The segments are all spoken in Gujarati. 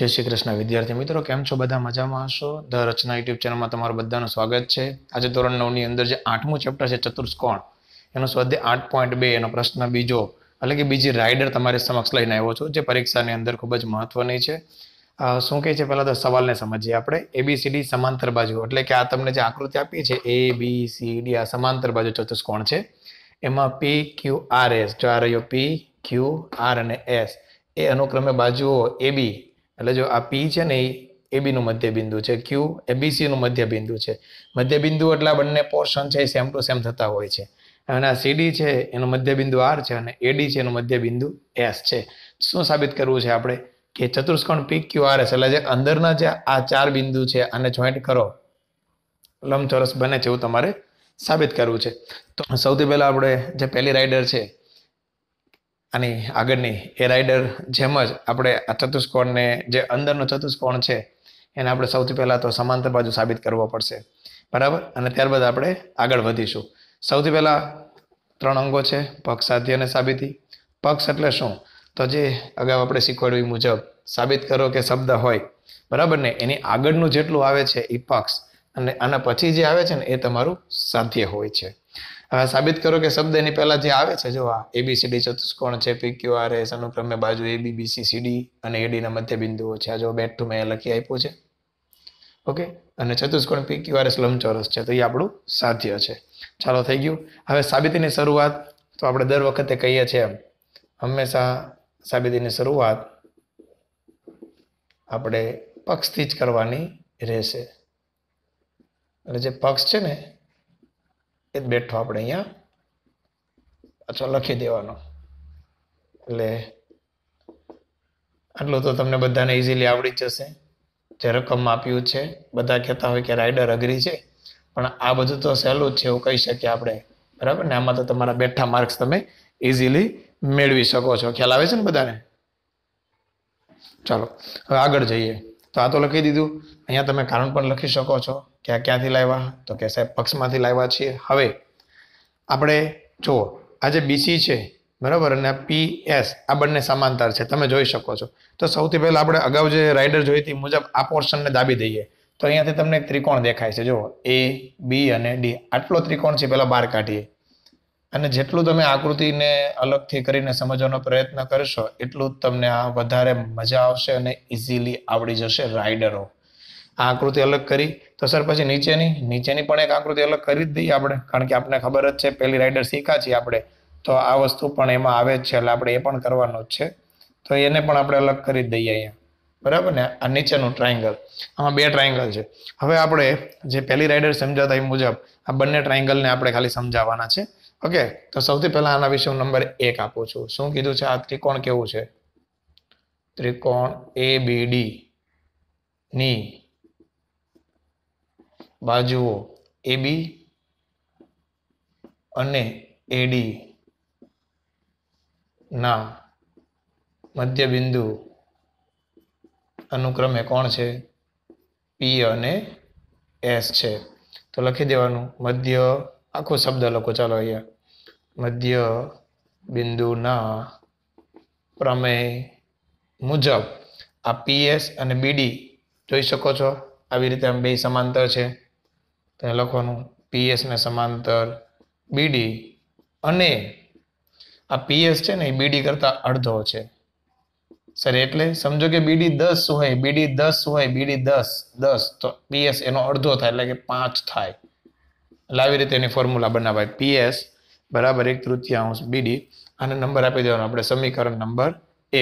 જય શ્રી કૃષ્ણ વિદ્યાર્થી મિત્રો કેમ છો બધા મજામાં હશો ધ રચના યુટ્યુબ ચેનલમાં તમારું બધાનું સ્વાગત છે આજે ધોરણ નવની અંદર જે આઠમું ચેપ્ટર છે ચતુષ્કોણ એનો સ્વાધ્યાય આઠ પોઈન્ટ બે એનો પ્રશ્ન બીજો એટલે કે બીજી રાઇડર તમારી સમક્ષ લઈને આવ્યો છું જે પરીક્ષાની અંદર ખૂબ જ મહત્વની છે શું કહે છે પહેલાં તો સવાલને સમજીએ આપણે એબીસીડી સમાંતર બાજુ એટલે કે આ તમને જે આકૃતિ આપી છે એ બી સી ડી આ સમાંતર બાજુ ચતુષ્કોણ છે એમાં પી ક્યુ આર એસ જો આ રહ્યો પી ક્યુ આર અને એસ એ અનુક્રમે બાજુઓ એબી એટલે જો આ પી છે ને એ એબીનું મધ્યબિંદુ છે ક્યુ એ બીસીનું મધ્યબિંદુ છે મધ્યબિંદુ એટલે બંને પોર્શન છે એ સેમ ટુ સેમ થતા હોય છે અને આ સીડી છે એનું મધ્યબિંદુ આર છે અને એડી છે એનું મધ્યબિંદુ એસ છે શું સાબિત કરવું છે આપણે કે ચતુષ્કોણ પી ક્યુ આર એસ એટલે જે અંદરના જે આ ચાર બિંદુ છે આને જોઈન્ટ કરો લંબચોરસ બને છે એવું તમારે સાબિત કરવું છે તો સૌથી પહેલાં આપણે જે પહેલી રાઇડર છે અને આગળની એ રાઇડર જેમ જ આપણે આ ચતુષ્કોણને જે અંદરનો ચતુષ્કોણ છે એને આપણે સૌથી પહેલાં તો સમાંતર બાજુ સાબિત કરવો પડશે બરાબર અને ત્યારબાદ આપણે આગળ વધીશું સૌથી પહેલાં ત્રણ અંગો છે પક્ષ સાધ્ય અને સાબિતી પક્ષ એટલે શું તો જે અગાઉ આપણે શીખવાડ્યું મુજબ સાબિત કરો કે શબ્દ હોય બરાબર ને એની આગળનું જેટલું આવે છે એ પક્ષ અને આના પછી જે આવે છે ને એ તમારું સાધ્ય હોય છે હવે સાબિત કરો કે શબ્દ એની પહેલાં જે આવે છે જો આ એબીસીડી ચતુષ્કોણ છે પી ક્યુ આર એસ અનુક્રમે બાજુ એબી બીસી સીડી અને એડીના મધ્ય બિંદુઓ છે આ જો ટુ મેં લખી આપ્યું છે ઓકે અને ચતુષ્કોણ પી ક્યુ આર એસ લંબચોરસ છે તો એ આપણું સાધ્ય છે ચાલો થઈ ગયું હવે સાબિતીની શરૂઆત તો આપણે દર વખતે કહીએ છીએ એમ હંમેશા સાબિતીની શરૂઆત આપણે પક્ષથી જ કરવાની રહેશે એટલે જે પક્ષ છે ને એ જ બેઠો આપણે અહીંયા પાછો લખી દેવાનો એટલે આટલું તો તમને બધાને ઇઝીલી આવડી જશે જે રકમ આપ્યું છે બધા કહેતા હોય કે રાઇડર અઘરી છે પણ આ બધું તો સહેલું જ છે એવું કહી શકીએ આપણે બરાબર ને આમાં તો તમારા બેઠા માર્ક્સ તમે ઇઝીલી મેળવી શકો છો ખ્યાલ આવે છે ને બધાને ચાલો હવે આગળ જઈએ તો આ તો લખી દીધું અહીંયા તમે કારણ પણ લખી શકો છો કે આ ક્યાંથી લાવ્યા તો કે સાહેબ પક્ષમાંથી લાવ્યા છીએ હવે આપણે જુઓ આ જે બીસી છે બરાબર અને પી એસ આ બંને સમાંતર છે તમે જોઈ શકો છો તો સૌથી પહેલાં આપણે અગાઉ જે રાઇડર જોઈ હતી મુજબ આ પોર્શનને દાબી દઈએ તો અહીંયાથી તમને ત્રિકોણ દેખાય છે જુઓ એ બી અને ડી આટલો ત્રિકોણ છે પહેલાં બહાર કાઢીએ અને જેટલું તમે આકૃતિને અલગથી કરીને સમજવાનો પ્રયત્ન કરશો એટલું જ તમને આ વધારે મજા આવશે અને ઇઝીલી આવડી જશે રાઇડરો આ આકૃતિ અલગ કરી તો સર પછી નીચેની નીચેની પણ એક આકૃતિ અલગ કરી જ દઈએ આપણે કારણ કે આપણે ખબર જ છે પહેલી રાઇડર શીખા છીએ આપણે તો આ વસ્તુ પણ એમાં આવે જ છે એટલે આપણે એ પણ કરવાનો જ છે તો એને પણ આપણે અલગ કરી જ દઈએ અહીંયા બરાબર ને આ નીચેનું ટ્રાયંગલ આમાં બે ટ્રાયંગલ છે હવે આપણે જે પહેલી રાઇડર સમજાતા એ મુજબ આ બંને ટ્રાયંગલને આપણે ખાલી સમજાવવાના છે ઓકે તો સૌથી પહેલા આના વિશે હું નંબર એક આપું છું શું કીધું છે આ ત્રિકોણ કેવું છે ત્રિકોણ એ બી ડી ની બાજુઓ એ બી અને એડી ના મધ્યબિંદુ અનુક્રમે કોણ છે પી અને એસ છે તો લખી દેવાનું મધ્ય આખો શબ્દ લખો ચાલો અહીંયા મધ્ય બિંદુના પ્રમેય મુજબ આ પીએસ અને બીડી જોઈ શકો છો આવી રીતે આમ બે સમાંતર છે તો લખવાનું પીએસને સમાંતર બીડી અને આ પીએસ છે ને એ બીડી કરતાં અડધો છે સર એટલે સમજો કે બીડી દસ હોય બીડી દસ હોય બીડી દસ દસ તો પીએસ એનો અડધો થાય એટલે કે પાંચ થાય લાવી રીતે એની ફોર્મ્યુલા બનાવાય પીએસ બરાબર એક તૃતીયાંશ બીડી અને નંબર આપી દેવાનો આપણે સમીકરણ નંબર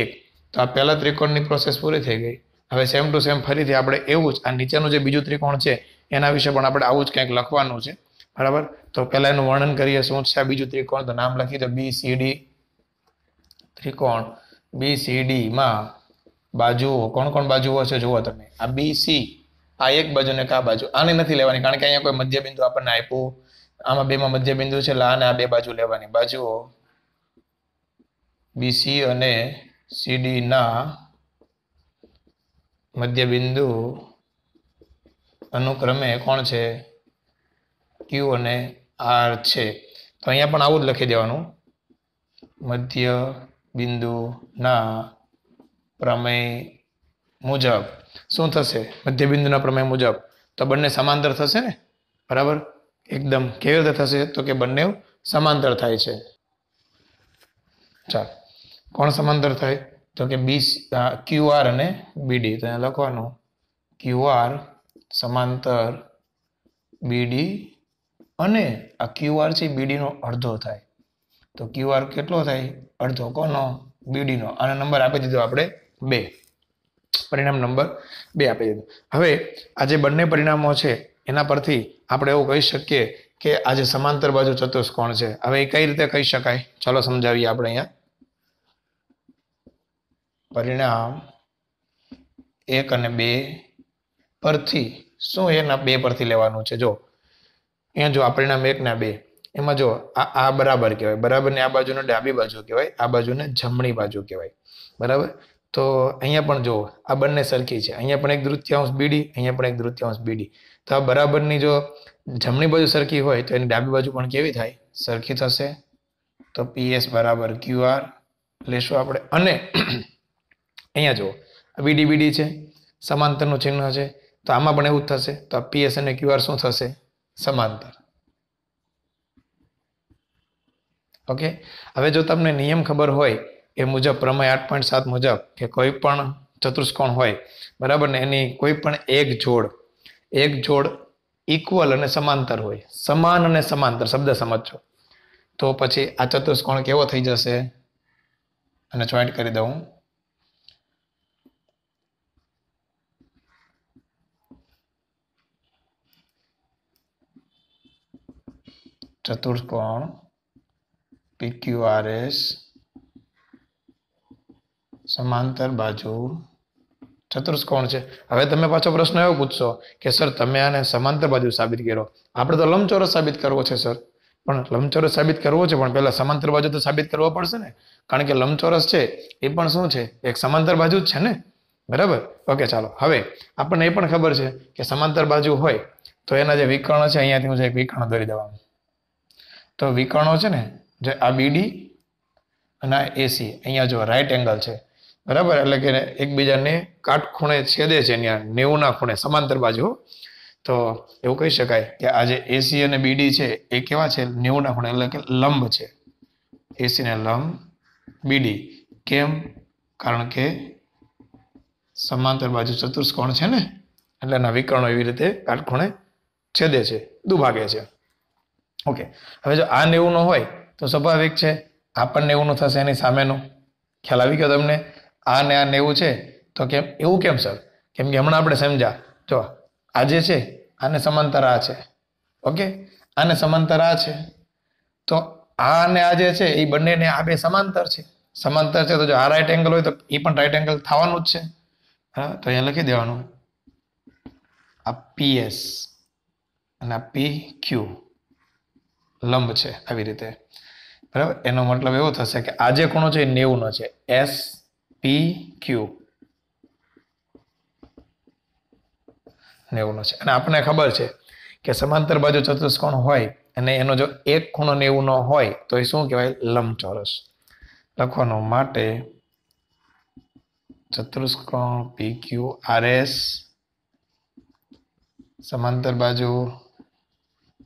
એક તો આ પહેલા ત્રિકોણની પ્રોસેસ પૂરી થઈ ગઈ હવે સેમ ટુ સેમ ફરીથી આપણે એવું જ આ નીચેનું જે બીજું ત્રિકોણ છે એના વિશે પણ આપણે આવું જ કંઈક લખવાનું છે બરાબર તો પહેલાં એનું વર્ણન કરીએ શું છે આ બીજું ત્રિકોણ તો નામ લખી દો બી સી ડી ત્રિકોણ બી સી ડીમાં બાજુઓ કોણ કોણ બાજુઓ છે જુઓ તમે આ બી સી આ એક બાજુ ને આ બાજુ આને નથી લેવાની કારણ કે અહીંયા કોઈ મધ્ય બિંદુ આપણને આપ્યું આમાં બેમાં મધ્ય બિંદુ છે એટલે આને આ બે બાજુ લેવાની બાજુઓ બીસી અને સીડી ના મધ્ય બિંદુ અનુક્રમે કોણ છે ક્યુ અને આર છે તો અહીંયા પણ આવું જ લખી દેવાનું મધ્ય બિંદુના પ્રમેય મુજબ શું થશે મધ્યબિંદુના પ્રમેય મુજબ તો બંને સમાંતર થશે ને બરાબર એકદમ કેવી રીતે થશે તો કે બંને સમાંતર થાય છે ચાલ કોણ સમાંતર થાય તો કે બી ક્યુ આર અને બીડી તો અહીંયા લખવાનું ક્યુ સમાંતર બીડી અને આ ક્યુ છે બીડીનો અડધો થાય તો ક્યુઆર કેટલો થાય અડધો કોનો બીડીનો આનો નંબર આપી દીધો આપણે બે પરિણામ નંબર બે આપી દીધું હવે આ જે બંને પરિણામો છે એના પરથી આપણે એવું કહી શકીએ કે આ જે સમાંતર બાજુ ચતુષ્કોણ છે હવે એ કઈ રીતે કહી શકાય ચાલો સમજાવીએ આપણે અહીંયા પરિણામ એક અને બે પરથી શું એના બે પરથી લેવાનું છે જો અહીંયા જો આ પરિણામ એક ના બે એમાં જો આ આ બરાબર કહેવાય બરાબર ને આ બાજુને ડાબી બાજુ કહેવાય આ બાજુને જમણી બાજુ કહેવાય બરાબર તો અહીંયા પણ જુઓ આ બંને સરખી છે અહીંયા પણ એક દૃત્યાંશ બીડી અહીંયા પણ એક દૃત્યાંશ બીડી તો આ બરાબરની જો જમણી બાજુ સરખી હોય તો એની ડાબી બાજુ પણ કેવી થાય સરખી થશે તો પીએસ બરાબર ક્યુઆર લેશું આપણે અને અહીંયા જુઓ બીડી બીડી છે સમાંતરનું ચિહ્ન છે તો આમાં પણ એવું જ થશે તો આ પીએસ અને ક્યુઆર શું થશે સમાંતર ઓકે હવે જો તમને નિયમ ખબર હોય એ મુજબ પ્રમેય આઠ પોઈન્ટ સાત મુજબ કે કોઈ પણ ચતુષ્કોણ હોય બરાબર ને એની કોઈ પણ એક જોડ એક જોડ ઇક્વલ અને સમાંતર હોય સમાન અને સમાંતર શબ્દ સમજો તો પછી આ ચતુષ્કોણ કેવો થઈ જશે અને જોઈન્ટ કરી દઉં ચતુષ્કોણ પીક્યુઆરએસ સમાંતર બાજુ ચતુષ્કોણ છે હવે તમે પાછો પ્રશ્ન એવો પૂછશો કે સર તમે આને સમાંતર બાજુ સાબિત કર્યો આપણે તો લંબચોરસ સાબિત કરવો છે સર પણ લંબચોરસ સાબિત કરવો છે પણ પહેલાં સમાંતર બાજુ તો સાબિત કરવો પડશે ને કારણ કે લંબચોરસ છે એ પણ શું છે એક સમાંતર બાજુ જ છે ને બરાબર ઓકે ચાલો હવે આપણને એ પણ ખબર છે કે સમાંતર બાજુ હોય તો એના જે વિકર્ણ છે અહીંયાથી હું એક વિકર્ણ દોરી દેવાનું તો વિકર્ણો છે ને જે આ બીડી અને આ એસી અહીંયા જો રાઈટ એંગલ છે બરાબર એટલે કે એકબીજાને કાટખૂણે છેદે છે ત્યાં નેવુંના ખૂણે સમાંતર બાજુ તો એવું કહી શકાય કે આ જે એસી અને બીડી છે એ કેવા છે નેવુંના ખૂણે એટલે કે લંબ છે એસી ને લંબ બીડી કેમ કારણ કે સમાંતર બાજુ ચતુષ્કોણ છે ને એટલે એના વિકર્ણો એવી રીતે કાટખૂણે છેદે છે દુભાગે છે ઓકે હવે જો આ નેવુંનો હોય તો સ્વાભાવિક છે આ પણ નેવુંનું થશે એની સામેનું ખ્યાલ આવી ગયો તમને આ ને આ ને એવું છે તો કેમ એવું કેમ સર કેમ કે હમણાં આપણે સમજ્યા જો આ જે છે આને સમાંતર આ છે ઓકે આને સમાંતર આ છે તો આ અને આ જે છે એ બંનેને આ બે સમાંતર છે સમાંતર છે તો જો આ રાઈટ એંગલ હોય તો એ પણ રાઈટ એંગલ થવાનું જ છે હા તો અહીંયા લખી દેવાનું આ પી એસ અને આ પી ક્યુ લંબ છે આવી રીતે બરાબર એનો મતલબ એવો થશે કે આ જે ખૂણો છે એ નેવુંનો છે એસ પી ક્યુ નેવુંનો છે અને આપણને ખબર છે કે સમાંતર બાજુ ચતુષ્કોણ હોય અને એનો જો એક ખૂણો નેવુંનો હોય તો એ શું કહેવાય લંબચોરસ લખવાનો માટે ચતુષ્કોણ પી ક્યુ આર એસ સમાંતર બાજુ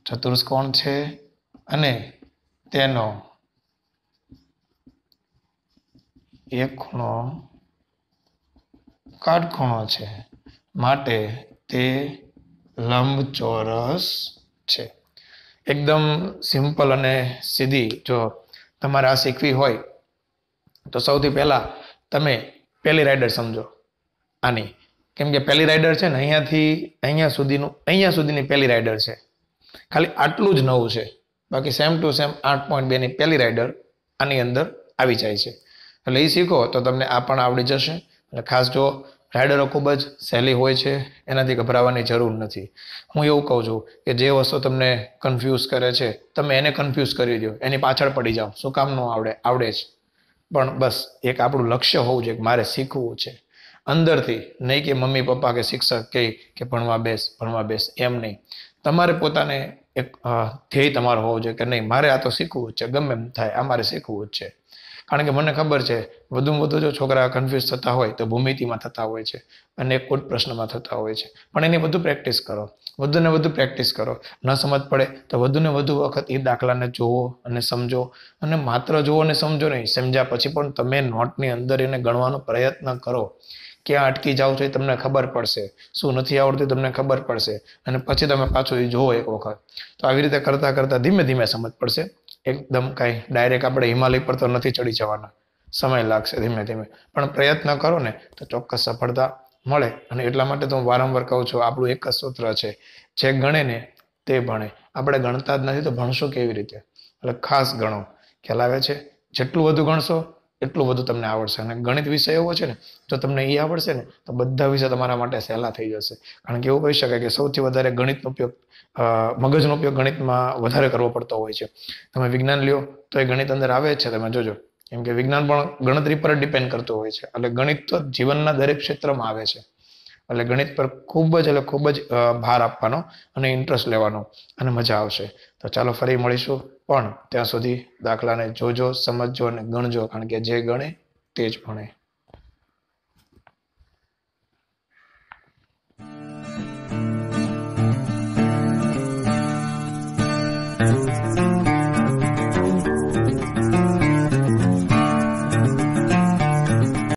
ચતુષ્કોણ છે અને તેનો એક ખૂણો કાટખૂણો છે માટે તે લંબચોરસ છે એકદમ સિમ્પલ અને સીધી જો તમારે આ શીખવી હોય તો સૌથી પહેલાં તમે પેલી રાઇડર સમજો આની કેમ કે પેલી રાઇડર છે ને અહીંયાથી અહીંયા સુધીનું અહીંયા સુધીની પહેલી રાઇડર છે ખાલી આટલું જ નવું છે બાકી સેમ ટુ સેમ આઠ પોઈન્ટ બેની પહેલી રાઇડર આની અંદર આવી જાય છે એટલે એ શીખો તો તમને આ પણ આવડી જશે અને ખાસ જો રાઇડરો ખૂબ જ સહેલી હોય છે એનાથી ગભરાવાની જરૂર નથી હું એવું કહું છું કે જે વસ્તુ તમને કન્ફ્યુઝ કરે છે તમે એને કન્ફ્યુઝ કરી દો એની પાછળ પડી જાઓ શું કામ નું આવડે આવડે જ પણ બસ એક આપણું લક્ષ્ય હોવું જોઈએ કે મારે શીખવું છે અંદરથી નહીં કે મમ્મી પપ્પા કે શિક્ષક કહે કે ભણવા બેસ ભણવા બેસ એમ નહીં તમારે પોતાને એક ધ્યેય તમારો હોવો જોઈએ કે નહીં મારે આ તો શીખવું જ છે ગમે એમ થાય આ મારે શીખવું જ છે કારણ કે મને ખબર છે વધુમાં વધુ જો છોકરા કન્ફ્યુઝ થતા હોય તો ભૂમિતિમાં થતા હોય છે અને કોઈ પ્રશ્નમાં થતા હોય છે પણ એની વધુ પ્રેક્ટિસ કરો વધુને વધુ પ્રેક્ટિસ કરો ન સમજ પડે તો વધુને વધુ વખત એ દાખલાને જુઓ અને સમજો અને માત્ર જુઓ અને સમજો નહીં સમજ્યા પછી પણ તમે નોટની અંદર એને ગણવાનો પ્રયત્ન કરો ક્યાં અટકી જાઓ છો એ તમને ખબર પડશે શું નથી આવડતું તમને ખબર પડશે અને પછી તમે પાછું એ જુઓ એક વખત તો આવી રીતે કરતાં કરતાં ધીમે ધીમે સમજ પડશે એકદમ કાંઈ ડાયરેક્ટ આપણે હિમાલય પર તો નથી ચડી જવાના સમય લાગશે ધીમે ધીમે પણ પ્રયત્ન કરો ને તો ચોક્કસ સફળતા મળે અને એટલા માટે તો હું વારંવાર કહું છું આપણું એક જ સૂત્ર છે જે ગણે ને તે ભણે આપણે ગણતા જ નથી તો ભણશું કેવી રીતે એટલે ખાસ ગણો ખ્યાલ આવે છે જેટલું વધુ ગણશો એટલું બધું તમને આવડશે અને ગણિત વિષય એવો છે ને જો તમને એ આવડશે ને તો બધા વિષય તમારા માટે સહેલા થઈ જશે કારણ કે એવું કહી શકાય કે સૌથી વધારે ગણિતનો ઉપયોગ મગજનો ઉપયોગ ગણિતમાં વધારે કરવો પડતો હોય છે તમે વિજ્ઞાન લ્યો તો એ ગણિત અંદર આવે જ છે તમે જોજો કેમ કે વિજ્ઞાન પણ ગણતરી પર ડિપેન્ડ કરતું હોય છે એટલે ગણિત તો જીવનના દરેક ક્ષેત્રમાં આવે છે એટલે ગણિત પર ખૂબ જ એટલે ખૂબ જ ભાર આપવાનો અને ઇન્ટરેસ્ટ લેવાનો અને મજા આવશે તો ચાલો ફરી મળીશું પણ ત્યાં સુધી દાખલાને જોજો સમજજો અને ગણજો કારણ કે જે ગણે તે જ ભણે